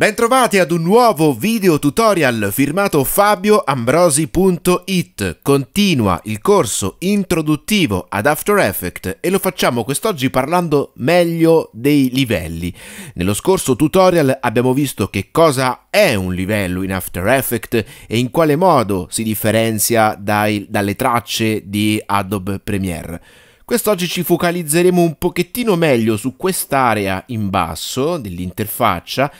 Bentrovati ad un nuovo video tutorial firmato fabioambrosi.it. Continua il corso introduttivo ad After Effects e lo facciamo quest'oggi parlando meglio dei livelli. Nello scorso tutorial abbiamo visto che cosa è un livello in After Effects e in quale modo si differenzia dai, dalle tracce di Adobe Premiere. Quest'oggi ci focalizzeremo un pochettino meglio su quest'area in basso dell'interfaccia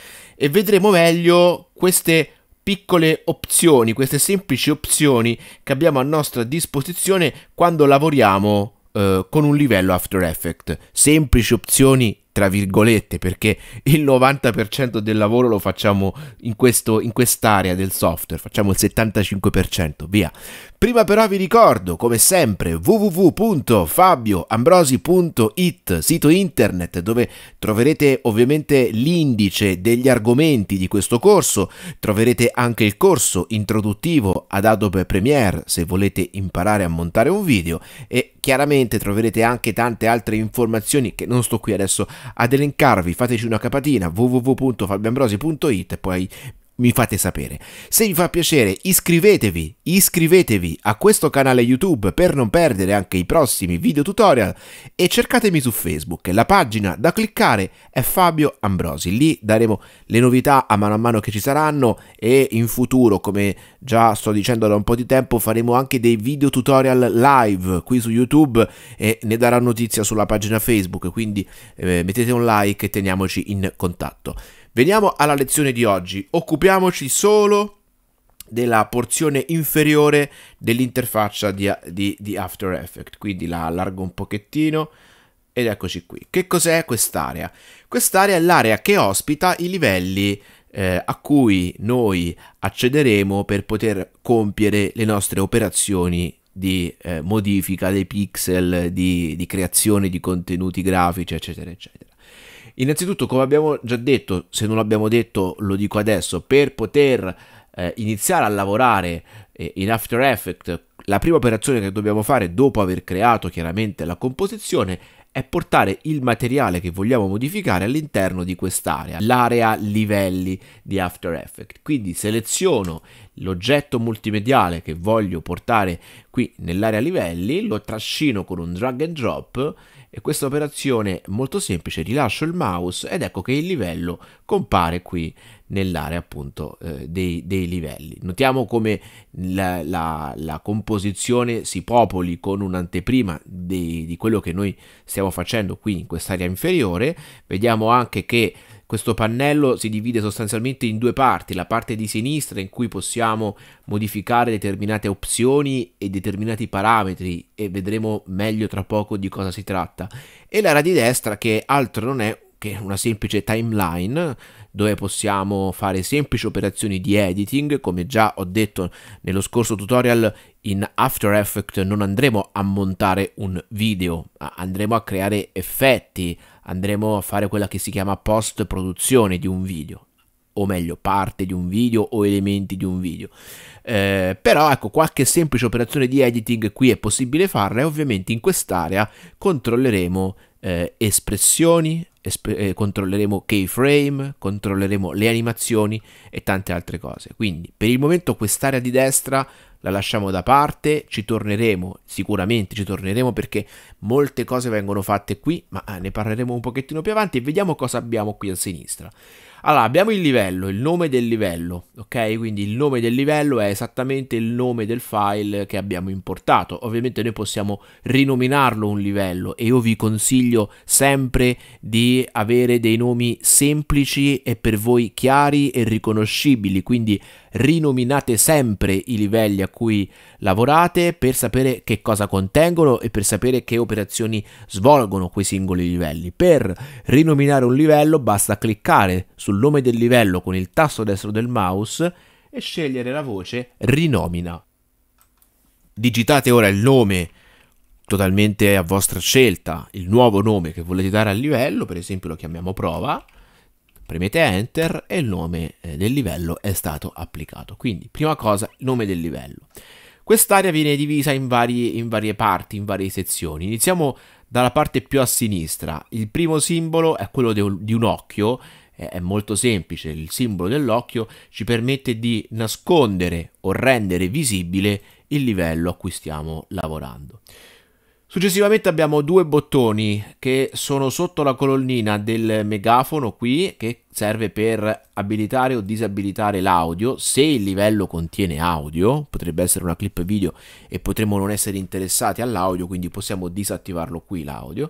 e vedremo meglio queste piccole opzioni, queste semplici opzioni che abbiamo a nostra disposizione quando lavoriamo eh, con un livello After Effects. Semplici opzioni tra virgolette, perché il 90% del lavoro lo facciamo in, questo, in quest'area del software, facciamo il 75%, via. Prima però vi ricordo, come sempre, www.fabioambrosi.it, sito internet dove troverete ovviamente l'indice degli argomenti di questo corso, troverete anche il corso introduttivo ad Adobe Premiere se volete imparare a montare un video e chiaramente troverete anche tante altre informazioni che non sto qui adesso a ad elencarvi, fateci una capatina www.fabbiambrosi.it e poi mi fate sapere. Se vi fa piacere iscrivetevi, iscrivetevi a questo canale YouTube per non perdere anche i prossimi video tutorial e cercatemi su Facebook. La pagina da cliccare è Fabio Ambrosi, lì daremo le novità a mano a mano che ci saranno e in futuro, come già sto dicendo da un po' di tempo, faremo anche dei video tutorial live qui su YouTube e ne darà notizia sulla pagina Facebook, quindi eh, mettete un like e teniamoci in contatto. Veniamo alla lezione di oggi, occupiamoci solo della porzione inferiore dell'interfaccia di, di, di After Effects, quindi la allargo un pochettino ed eccoci qui. Che cos'è quest'area? Quest'area è l'area che ospita i livelli eh, a cui noi accederemo per poter compiere le nostre operazioni di eh, modifica dei pixel, di, di creazione di contenuti grafici, eccetera, eccetera. Innanzitutto, come abbiamo già detto, se non l'abbiamo detto lo dico adesso, per poter eh, iniziare a lavorare eh, in After Effects, la prima operazione che dobbiamo fare dopo aver creato chiaramente la composizione è portare il materiale che vogliamo modificare all'interno di quest'area, l'area livelli di After Effects. Quindi seleziono l'oggetto multimediale che voglio portare qui nell'area livelli, lo trascino con un drag and drop e questa operazione è molto semplice, rilascio il mouse ed ecco che il livello compare qui nell'area appunto eh, dei, dei, livelli. Notiamo come la, la, la, composizione si popoli con un'anteprima di, di quello che noi stiamo facendo qui in quest'area inferiore, vediamo anche che questo pannello si divide sostanzialmente in due parti, la parte di sinistra in cui possiamo modificare determinate opzioni e determinati parametri e vedremo meglio tra poco di cosa si tratta, e l'area di destra che altro non è che una semplice timeline dove possiamo fare semplici operazioni di editing, come già ho detto nello scorso tutorial in After Effects non andremo a montare un video, andremo a creare effetti, andremo a fare quella che si chiama post produzione di un video o meglio parte di un video o elementi di un video eh, però ecco qualche semplice operazione di editing qui è possibile farla e ovviamente in quest'area controlleremo eh, espressioni eh, controlleremo keyframe, controlleremo le animazioni e tante altre cose. Quindi per il momento quest'area di destra la lasciamo da parte, ci torneremo, sicuramente ci torneremo perché molte cose vengono fatte qui, ma eh, ne parleremo un pochettino più avanti e vediamo cosa abbiamo qui a sinistra. Allora, abbiamo il livello, il nome del livello, ok? Quindi il nome del livello è esattamente il nome del file che abbiamo importato. Ovviamente noi possiamo rinominarlo un livello e io vi consiglio sempre di avere dei nomi semplici e per voi chiari e riconoscibili, quindi rinominate sempre i livelli a cui lavorate per sapere che cosa contengono e per sapere che operazioni svolgono quei singoli livelli. Per rinominare un livello basta cliccare sul nome del livello con il tasto destro del mouse e scegliere la voce rinomina. Digitate ora il nome totalmente a vostra scelta, il nuovo nome che volete dare al livello, per esempio lo chiamiamo prova premete enter e il nome eh, del livello è stato applicato. Quindi prima cosa il nome del livello. Quest'area viene divisa in varie, in varie parti, in varie sezioni. Iniziamo dalla parte più a sinistra. Il primo simbolo è quello de, di un occhio è molto semplice, il simbolo dell'occhio ci permette di nascondere o rendere visibile il livello a cui stiamo lavorando. Successivamente abbiamo due bottoni che sono sotto la colonnina del megafono qui che serve per abilitare o disabilitare l'audio se il livello contiene audio potrebbe essere una clip video e potremmo non essere interessati all'audio quindi possiamo disattivarlo qui l'audio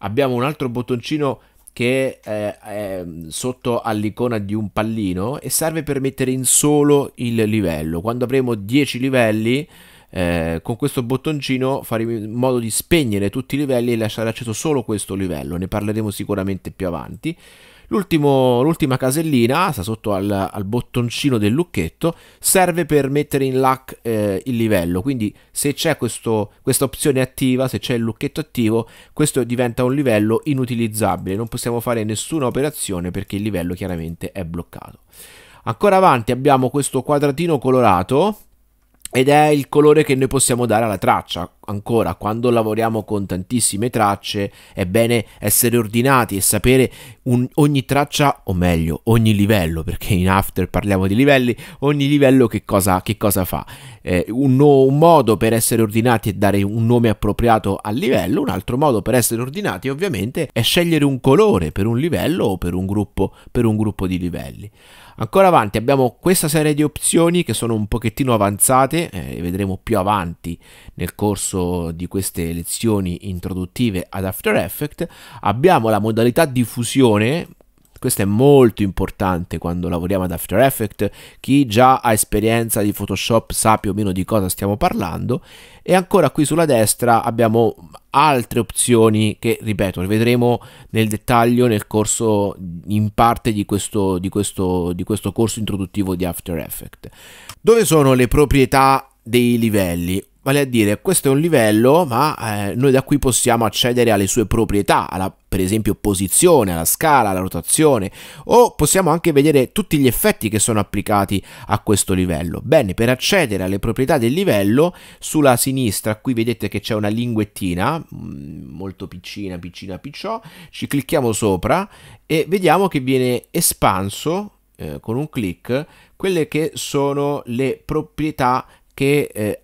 abbiamo un altro bottoncino che eh, è, sotto all'icona di un pallino e serve per mettere in solo il livello quando avremo 10 livelli eh, con questo bottoncino fare in modo di spegnere tutti i livelli e lasciare acceso solo questo livello, ne parleremo sicuramente più avanti. l'ultima casellina, sta sotto al, al, bottoncino del lucchetto, serve per mettere in LAC eh, il livello, quindi se c'è questa opzione attiva, se c'è il lucchetto attivo, questo diventa un livello inutilizzabile, non possiamo fare nessuna operazione perché il livello chiaramente è bloccato. Ancora avanti abbiamo questo quadratino colorato ed è il colore che noi possiamo dare alla traccia. Ancora, quando lavoriamo con tantissime tracce, è bene essere ordinati e sapere un, ogni traccia, o meglio, ogni livello, perché in After parliamo di livelli, ogni livello che cosa, che cosa fa? Eh, un, un, modo per essere ordinati è dare un nome appropriato al livello, un altro modo per essere ordinati ovviamente è scegliere un colore per un livello o per un gruppo, per un gruppo di livelli. Ancora avanti abbiamo questa serie di opzioni che sono un pochettino avanzate, eh, vedremo più avanti nel corso di queste lezioni introduttive ad After Effects. Abbiamo la modalità di fusione, attenzione, questo è molto importante quando lavoriamo ad After Effects, chi già ha esperienza di Photoshop sa più o meno di cosa stiamo parlando e ancora qui sulla destra abbiamo altre opzioni che ripeto vedremo nel dettaglio nel corso in parte di questo, di questo, di questo corso introduttivo di After Effects. Dove sono le proprietà dei livelli? Vale a dire, questo è un livello, ma eh, noi da qui possiamo accedere alle sue proprietà, alla, per esempio posizione, alla scala, la rotazione, o possiamo anche vedere tutti gli effetti che sono applicati a questo livello. Bene, per accedere alle proprietà del livello, sulla sinistra qui vedete che c'è una linguettina, mm, molto piccina, piccina, picciò, ci clicchiamo sopra e vediamo che viene espanso eh, con un clic quelle che sono le proprietà che eh,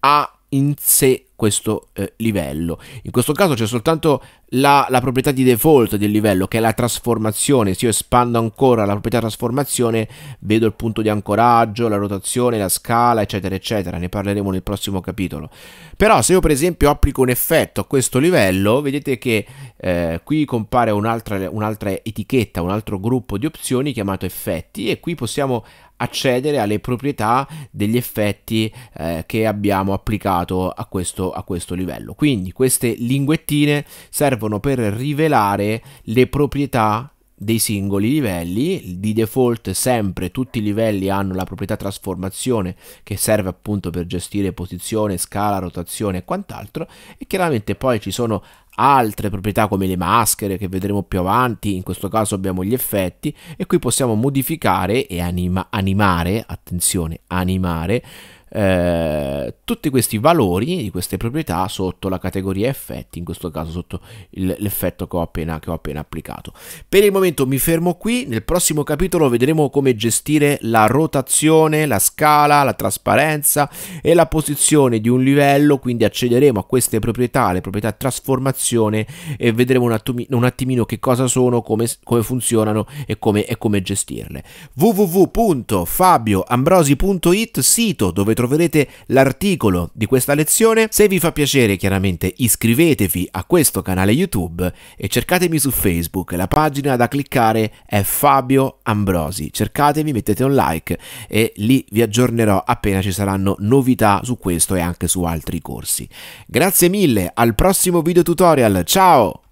ha in sé questo eh, livello. In questo caso c'è soltanto la, la, proprietà di default del livello che è la trasformazione. Se io espando ancora la proprietà trasformazione vedo il punto di ancoraggio, la rotazione, la scala eccetera eccetera. Ne parleremo nel prossimo capitolo. Però se io per esempio applico un effetto a questo livello vedete che eh, qui compare un'altra, un'altra etichetta, un altro gruppo di opzioni chiamato effetti e qui possiamo accedere alle proprietà degli effetti eh, che abbiamo applicato a questo, a questo livello. Quindi queste linguettine servono per rivelare le proprietà dei singoli livelli di default sempre tutti i livelli hanno la proprietà trasformazione che serve appunto per gestire posizione scala rotazione e quant'altro e chiaramente poi ci sono altre proprietà come le maschere che vedremo più avanti, in questo caso abbiamo gli effetti e qui possiamo modificare e anima, animare, attenzione, animare eh, tutti questi valori di queste proprietà sotto la categoria effetti, in questo caso sotto il, l'effetto che ho, appena, che ho appena applicato. Per il momento mi fermo qui, nel prossimo capitolo vedremo come gestire la rotazione, la scala, la trasparenza e la posizione di un livello, quindi accederemo a queste proprietà, le proprietà trasformazione e vedremo un, attimi, un attimino che cosa sono, come, come funzionano e come, e come gestirle. www.fabioambrosi.it sito dove troverete l'articolo di questa lezione. Se vi fa piacere chiaramente iscrivetevi a questo canale YouTube e cercatemi su Facebook. La pagina da cliccare è Fabio Ambrosi. Cercatemi, mettete un like e lì vi aggiornerò appena ci saranno novità su questo e anche su altri corsi. Grazie mille, al prossimo video tutorial. Ciao!